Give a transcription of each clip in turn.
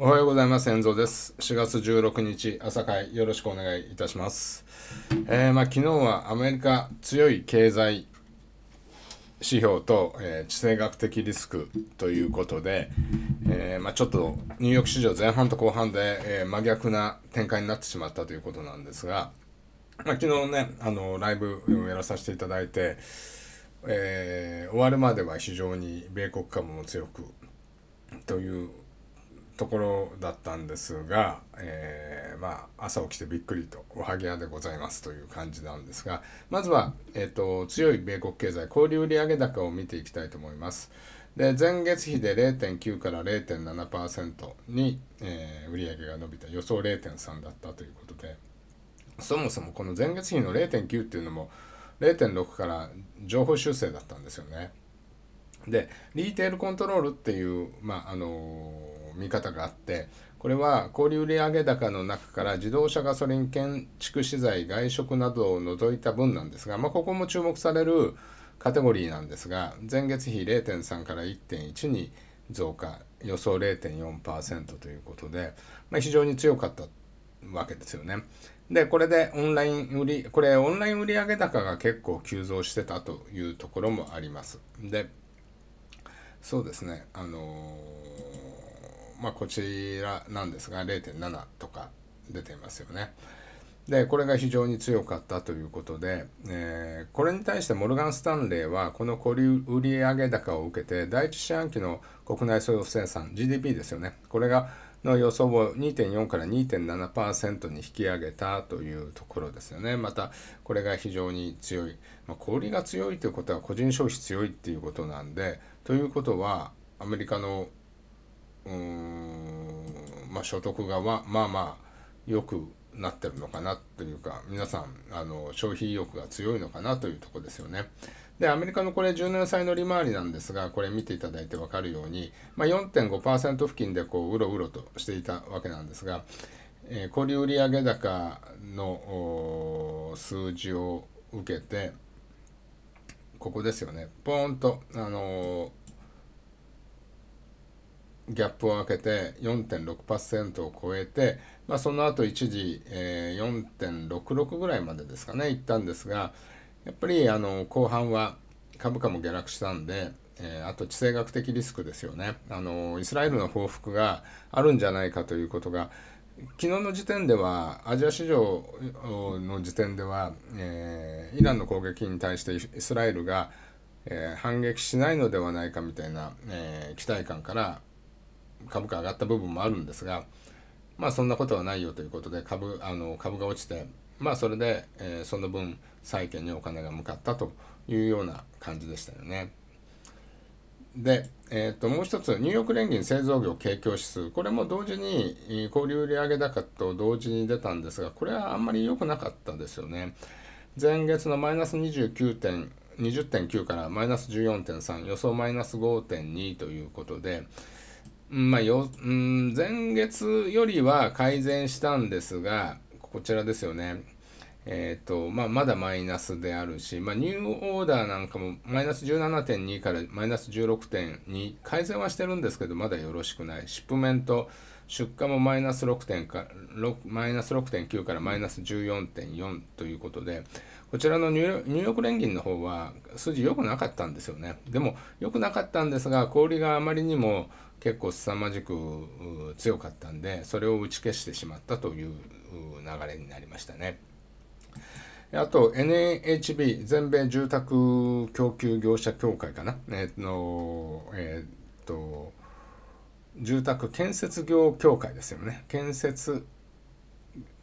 おはようございます。遠蔵です。4月16日朝会よろしくお願いいたします。えー、まあ、昨日はアメリカ強い経済指標と、えー、地政学的リスクということで、えー、まあ、ちょっとニューヨーク市場前半と後半で、え真逆な展開になってしまったということなんですが、まあ、昨日ねあのライブをやらさせていただいて、え終わるまでは非常に米国株も強くというところだったんですが、えー、まあ、朝起きてびっくりとおはぎ屋でございますという感じなんですがまずは、えーと、強い米国経済小売売上高を見ていきたいと思います。で前月比で0.9から0.7%に、えー、売上が伸びた予想0.3だったということでそもそもこの前月比の0.9っていうのも0.6から情報修正だったんですよね。でリーテールコントロールっていう、まああのー見方があってこれは小売売上高の中から自動車ガソリン建築資材外食などを除いた分なんですが、まあ、ここも注目されるカテゴリーなんですが前月比0.3から1.1に増加予想0.4%ということで、まあ、非常に強かったわけですよね。でこれでオンライン売りこれオンライン売上高が結構急増してたというところもあります。でそうですねあのーまあ、こちらなんですが0.7とか出ていますよね。でこれが非常に強かったということで、えー、これに対してモルガン・スタンレーはこの小売上高を受けて第一四半期の国内総生産 GDP ですよねこれがの予想を2.4から2.7%に引き上げたというところですよねまたこれが非常に強い、まあ、小売が強いということは個人消費強いっていうことなんでということはアメリカのまあ、所得がままあまあ良くなってるのかなというか皆さんあの消費意欲が強いのかなというとこですよね。でアメリカのこれ1 0年歳の利回りなんですがこれ見ていただいて分かるように、まあ、4.5%付近でこううろうろとしていたわけなんですが、えー、小売上高の数字を受けてここですよねポーンと、あのギャップを開けて4.6%を超えて、まあ、その後一時、え4.66ぐらいまでですかね行ったんですがやっぱりあの後半は株価も下落したんで、えー、あと地政学的リスクですよねあのイスラエルの報復があるんじゃないかということが昨日の時点ではアジア市場の時点では、えー、イランの攻撃に対してイスラエルが、えー、反撃しないのではないかみたいな、えー、期待感から株価上がった部分もあるんですが、まあ、そんなことはないよということで株あの株が落ちて、まあ、それで、えー、その分債券にお金が向かったというような感じでしたよね。で、えー、ともう一つニューヨーク連銀製造業景況指数これも同時に小売売上高と同時に出たんですがこれはあんまり良くなかったですよね。前月のマイナス29.20.9からマイナス14.3予想マイナス5.2ということで、まあ、よ、うん、前月よりは改善したんですが、こちらですよね。えーとまあ、まだマイナスであるし、まあ、ニューオーダーなんかもマイナス17.2からマイナス16.2改善はしてるんですけどまだよろしくないシップメント出荷もマイナス6.9かマイナスからマイナス14.4ということでこちらのニューヨーク連銀の方は数字良くなかったんですよねでも良くなかったんですが小売があまりにも結構凄まじく強かったんでそれを打ち消してしまったという流れになりましたね。あと NHB 全米住宅供給業者協会かな、えー、のえー、っと住宅建設業協会ですよね建設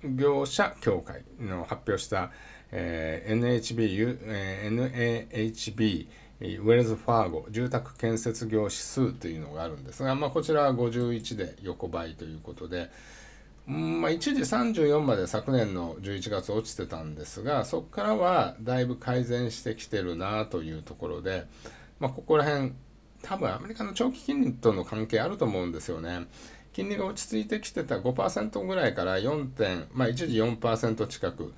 業者協会の発表した、えー、NHB,、えー、NAHB ウェルズ・ファーゴ住宅建設業指数というのがあるんですが、まあ、こちらは51で横ばいということで、うんまあ、一時34まで昨年の11月落ちてたんですがそこからはだいぶ改善してきてるなというところで、まあ、ここら辺多分アメリカの長期金利との関係あると思うんですよね。金利が落ち着いてきてた5%ぐらいから4点、まあ、一時4%近く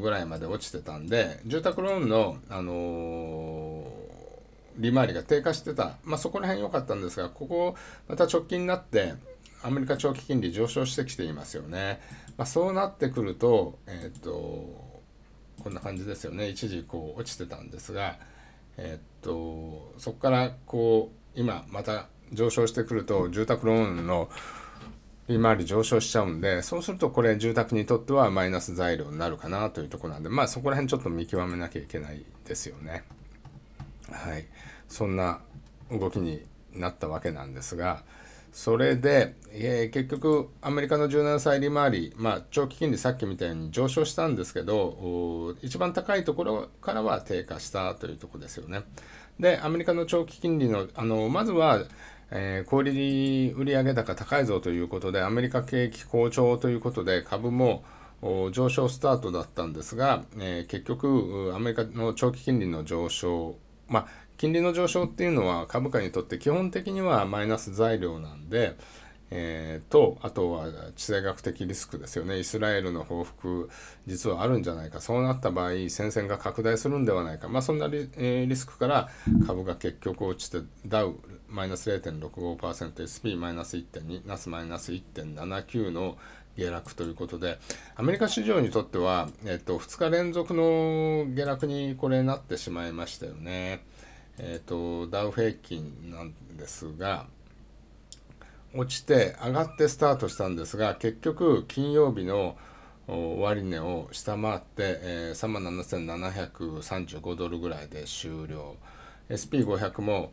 ぐらいまで落ちてたんで住宅ローンの、あのー、利回りが低下してた、まあ、そこら辺良かったんですがここまた直近になってアメリカ長期金利上昇してきていますよね。まあ、そうなってくると,、えーと、こんな感じですよね一時こう落ちてたんですが、えーと、そこからこう今また上昇してくると住宅ローンの利回り上昇しちゃうんでそうするとこれ住宅にとってはマイナス材料になるかなというとこなんでまあそこら辺ちょっと見極めなきゃいけないですよね。はいそんな動きになったわけなんですが。それで、えー、結局アメリカの17歳利回り、まあ、長期金利さっきみたいに上昇したんですけど一番高いところからは低下したというとこですよね。でアメリカの長期金利のあのまずは、えー、小売売上高高いぞということでアメリカ景気好調ということで株も上昇スタートだったんですが、えー、結局アメリカの長期金利の上昇まあ、金利の上昇っていうのは株価にとって基本的にはマイナス材料なんで、えーと、あとは地政学的リスクですよねイスラエルの報復実はあるんじゃないかそうなった場合戦線が拡大するんではないか、まあ、そんなリ,、えー、リスクから株が結局落ちてダウマイナス 0.65%SP マイナス1.2ナスマイナス1.79の下落ということで、アメリカ市場にとっては、えっと、2日連続の下落にこれなってしまいましたよね。えっと、ダウ平均なんですが、落ちて上がってスタートしたんですが、結局、金曜日の終値を下回って、えー、3 7735ドルぐらいで終了。SP500 も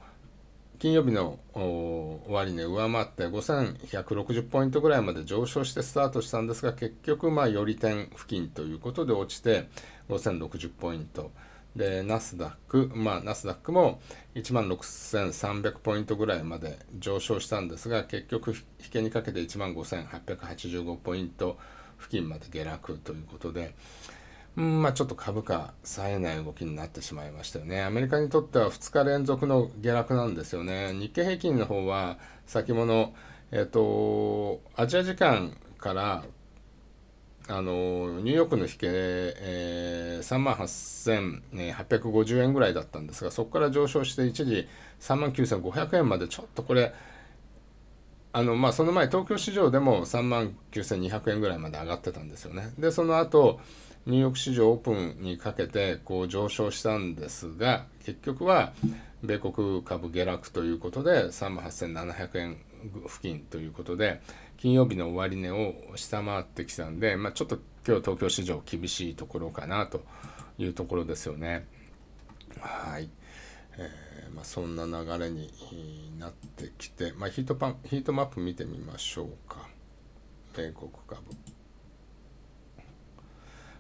金曜日の終値、ね、上回って5160ポイントぐらいまで上昇してスタートしたんですが結局まあ寄り点付近ということで落ちて5060ポイントでナスダックまあナスダックも1万6300ポイントぐらいまで上昇したんですが結局引けにかけて1万5885ポイント付近まで下落ということで。まあ、ちょっと株価、さえない動きになってしまいましたよね。アメリカにとっては2日連続の下落なんですよね。日経平均の方は、先物、えっ、と、アジア時間から、あのニューヨークの引け、えー、3万8850円ぐらいだったんですがそこから上昇して一時3万9500円までちょっとこれあのまあ、その前東京市場でも3万9200円ぐらいまで上がってたんですよねでその後ニューヨーク市場オープンにかけてこう上昇したんですが結局は米国株下落ということで3万8700円付近ということで金曜日の終値を下回ってきたんで、まあ、ちょっと今日東京市場厳しいところかなというところですよね。はいえー、まあ、そんな流れになってきて、まあ、ヒートパヒートマップ見てみましょうか米国株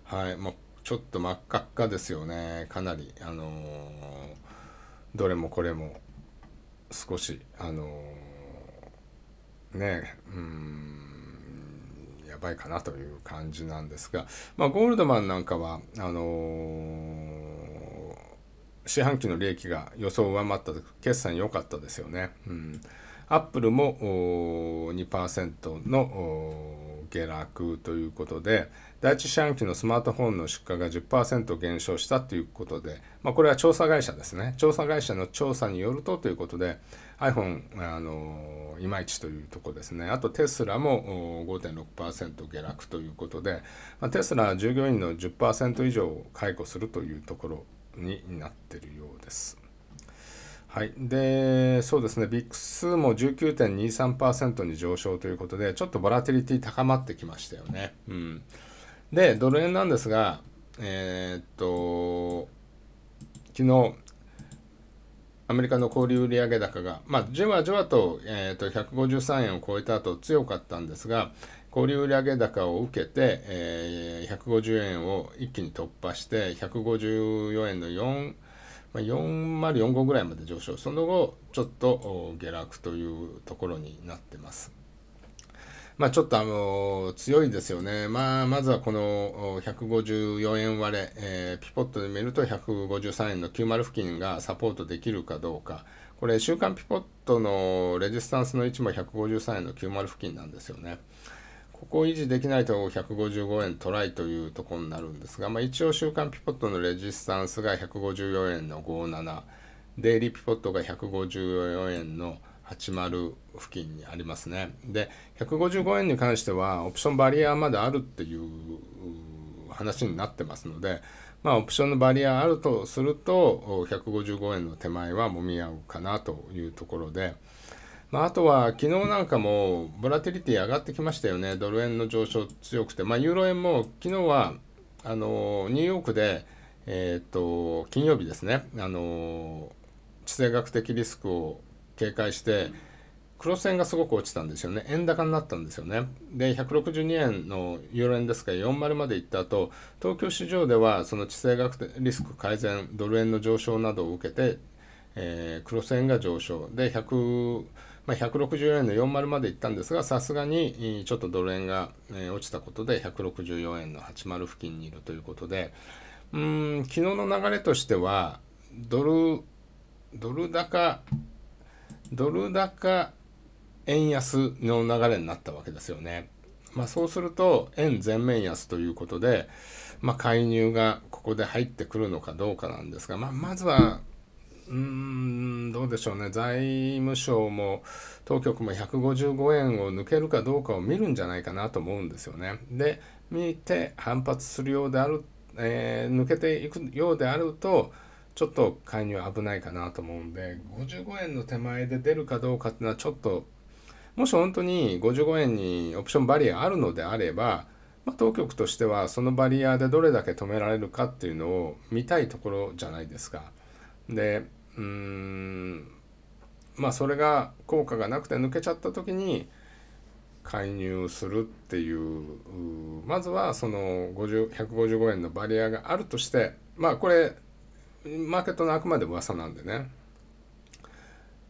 はい、もうちょっと真っ赤っかですよねかなりあのー、どれもこれも少しあのー、ねうんやばいかなという感じなんですが、まあ、ゴールドマンなんかはあのー四半期の利益が予想を上回った決算良かったですよね。うん、アップルも2%の下落ということで第一四半期のスマートフォンの出荷が10%減少したということで、まあ、これは調査会社ですね調査会社の調査によるとということで iPhone あのいまいちというとこですねあとテスラも5.6%下落ということで、まあ、テスラ従業員の10%以上を解雇するというところになってるようです。はい、でそうですね、ビッグ数も19.23%に上昇ということで、ちょっとボラティリティ高まってきましたよね。うん、で、ドル円なんですが、えー、っと、昨日アメリカの小売売上高が、まあ、じわじわと,、えーと153円を超えた後強かったんですが、小売売上高を受けて、えー、150円を一気に突破して154円の4まあ、4045ぐらいまで上昇その後ちょっと下落というところになってます。まあ、ちょっとあの強いですよね、まあ、まずはこの154円割れ、えー、ピポットで見ると153円の90付近がサポートできるかどうか、これ、週間ピポットのレジスタンスの位置も153円の90付近なんですよね。ここを維持できないと155円トライというところになるんですが、まあ、一応週間ピポットのレジスタンスが154円の57デイリーピポットが154円の80付近にありますねで155円に関してはオプションバリアまであるっていう話になってますのでまあオプションのバリアあるとすると155円の手前はもみ合うかなというところで。まあ、あとは昨日なんかもボラティリティ上がってきましたよね、ドル円の上昇強くて、まあ、ユーロ円も昨日はあのニューヨークで、えーと、金曜日ですねあの、地政学的リスクを警戒して、クロス線がすごく落ちたんですよね、円高になったんですよね。で、162円のユーロ円ですら、40まで行った後東京市場ではその地政学リスク改善、ドル円の上昇などを受けて、えー、黒線が上昇で100、まあ、164円の40までいったんですがさすがにちょっとドル円が、え落ちたことで164円の80付近にいるということでうん昨日の流れとしてはドルドル高ドル高円安の流れになったわけですよね。まあ、そうすると円全面安ということで、まあ、介入がここで入ってくるのかどうかなんですが、まあ、まずはうんどうでしょうね財務省も当局も155円を抜けるかどうかを見るんじゃないかなと思うんですよね。で見て反発するようである、えー、抜けていくようであるとちょっと介入危ないかなと思うんで55円の手前で出るかどうかっていうのはちょっともし本当に55円にオプションバリアあるのであれば、まあ、当局としてはそのバリアでどれだけ止められるかっていうのを見たいところじゃないですか。でうんまあそれが効果がなくて抜けちゃった時に介入するっていうまずはその155円のバリアがあるとしてまあこれマーケットのあくまで噂なんでね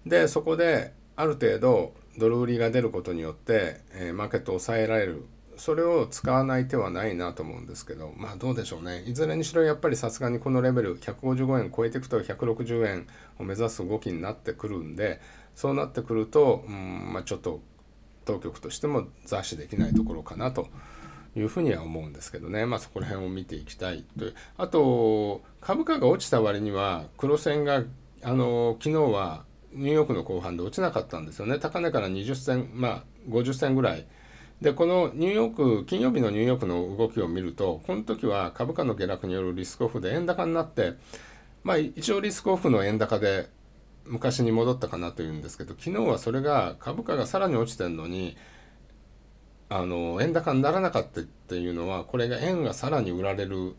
でそこである程度ドル売りが出ることによって、えー、マーケットを抑えられるそれを使わない手はないなと思うんですけどまあどうでしょうねいずれにしろやっぱりさすがにこのレベル155円超えていくと160円を目指す動きになってくるんでそうなってくると、うんまあ、ちょっと当局としても雑誌できないところかなというふうには思うんですけどね、まあ、そこら辺を見ていきたいというあと株価が落ちた割には黒線があの昨日はニューヨークの後半で落ちなかったんですよね高値から20銭まあ50銭ぐらい。でこのニューヨーク金曜日のニューヨークの動きを見るとこの時は株価の下落によるリスクオフで円高になってまあ一応リスクオフの円高で昔に戻ったかなというんですけど昨日はそれが株価がさらに落ちてるのにあの円高にならなかったっていうのはこれが円がさらに売られる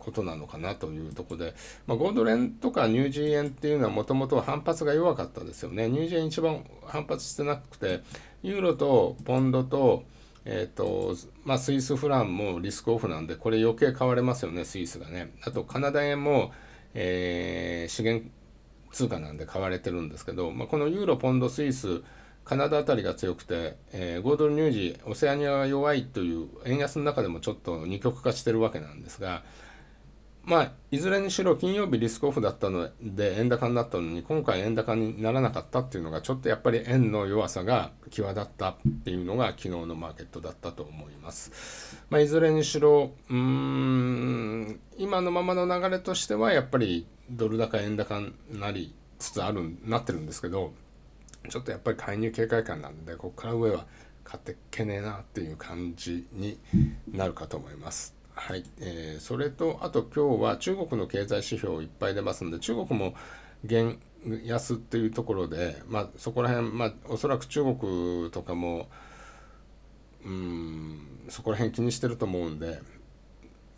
ことなのかなというとこで、まあ、ゴールレ円とかニュージー円っていうのはもともと反発が弱かったですよねニュージー円一番反発してなくてユーロとポンドとえーとまあ、スイスフランもリスクオフなんで、これ余計買われますよね、スイスがね。あとカナダ円も、えー、資源通貨なんで買われてるんですけど、まあ、このユーロ、ポンド、スイス、カナダあたりが強くて、えー、5ドル乳児、オセアニアが弱いという円安の中でもちょっと二極化してるわけなんですが、まあ、いずれにしろ金曜日リスクオフだったので円高になったのに今回円高にならなかったっていうのがちょっとやっぱり円の弱さが際立ったっていうのが昨日のマーケットだったと思います、まあ、いずれにしろうん今のままの流れとしてはやっぱりドル高円高になりつつあるなってるんですけどちょっとやっぱり介入警戒感なんでここから上は買ってけねえなっていう感じになるかと思いますはい、えー、それと、あと今日は中国の経済指標いっぱい出ますので、中国も減安っていうところで、まあ、そこら辺、まあ、おそらく中国とかも、うん、そこら辺気にしてると思うんで、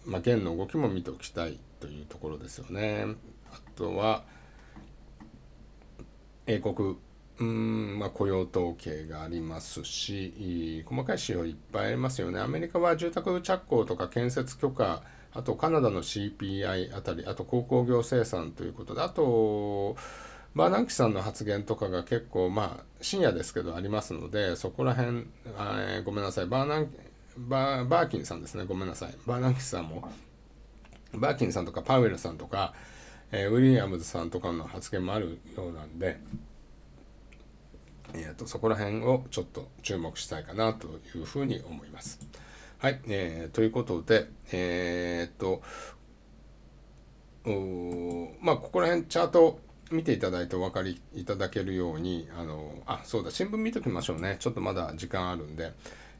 まあ、元の動きも見ておきたいというところですよね。あとは、英国うんまあ、雇用統計がありますし細かい指標いっぱいありますよねアメリカは住宅着工とか建設許可あとカナダの CPI あたりあと鉱工業生産ということであとバーナンキさんの発言とかが結構まあ深夜ですけどありますのでそこら辺、えー、ごめんなさいバーナンバーバーキンさんですねごめんなさいバーナンキさんもバーキンさんとかパウエルさんとか、えー、ウィリアムズさんとかの発言もあるようなんで。えーと、そこら辺をちょっと注目したいかなというふうに思います。はい、えー、ということで、えーと、まあここら辺チャート見ていただいてお分かりいただけるようにあのあそうだ新聞見ときましょうねちょっとまだ時間あるんで、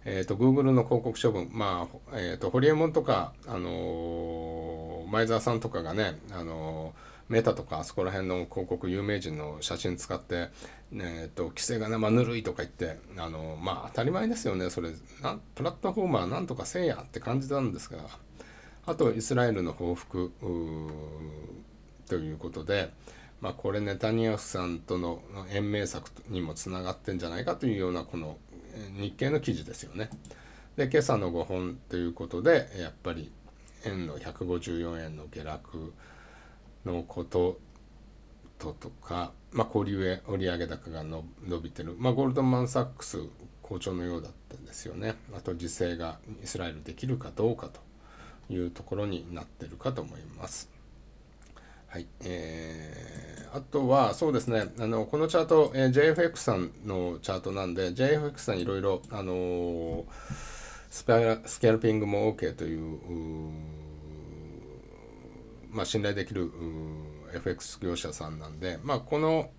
えーと、Google の広告処分まあ、えーと、とホリエモンとか、あのー、前澤さんとかがね、あのーメタとかあそこら辺の広告有名人の写真使って、えと、規制がぬるいとか言ってあのまあ当たり前ですよねそれなプラットフォーマーなんとかせえやって感じたんですがあとイスラエルの報復ということで、まあ、これネタニヤフさんとの延命策にもつながってんじゃないかというようなこの日経の記事ですよね。で今朝の5本ということでやっぱり円の154円の下落のこととか、まあ、流へ売上高が伸びてる、まあ、ゴールドマン・サックス好調のようだったんですよねあと時勢がイスラエルできるかどうかというところになってるかと思います。はいえー、あとは、そうですね、あのこのチャート、えー、JFX さんのチャートなんで、JFX さんいろいろ、あのスキャルピングも OK といううまあ、信頼できる FX 業者さんなんで、まあ、この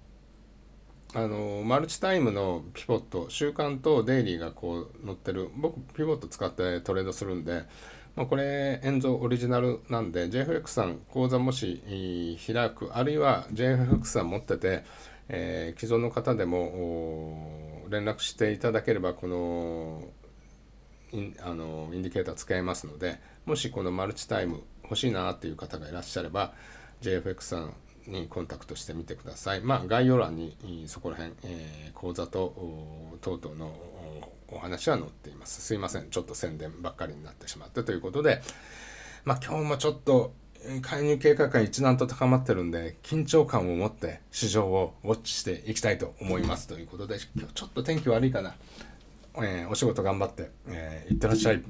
あのマルチタイムのピボット週間とデイリーがこう載ってる僕ピボット使ってトレードするんで、まあ、これエンゾオリジナルなんで JFX さん口座もし開くあるいは JFX さん持ってて、えー、既存の方でも連絡していただければこのインあのインディケーター使えますのでもしこのマルチタイム欲しいなっていう方がいらっしゃれば JFX さんにコンタクトしてみてください。まあ、概要欄にそこら辺、えー、講座と等々のお話は載っています。すいません。ちょっと宣伝ばっかりになってしまってということで、まあ、今日もちょっと介入計画が一段と高まってるんで、緊張感を持って市場をウォッチしていきたいと思いますということで、今日ちょっと天気悪いかな。えー、お仕事頑張って、えー、いってらっしゃい。